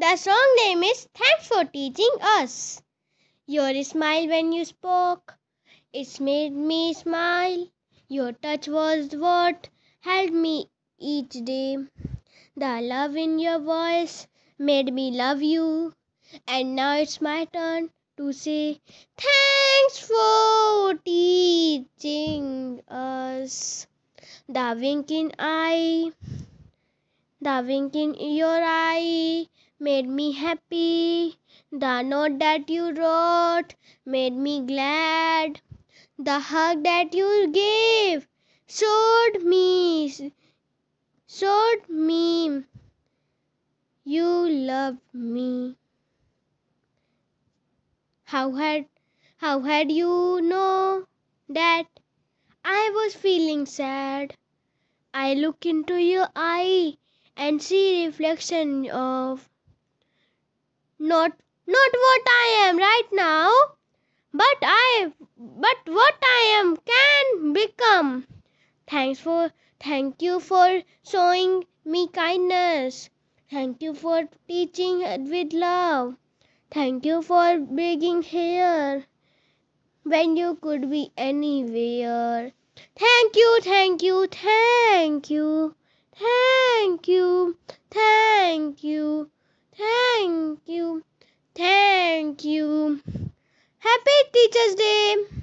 The song name is Thanks for Teaching Us. Your smile when you spoke, it made me smile. Your touch was what held me each day. The love in your voice made me love you. And now it's my turn to say thanks for teaching us. The wink in eye the wink in your eye made me happy. The note that you wrote made me glad. The hug that you gave showed me, showed me you loved me. How had, how had you know that I was feeling sad? I look into your eye and see reflection of not not what I am right now, but I but what I am can become. Thanks for thank you for showing me kindness. Thank you for teaching with love. Thank you for being here when you could be anywhere. Thank you, thank you, thank you, thank Thank you. Thank you. Happy Teacher's Day.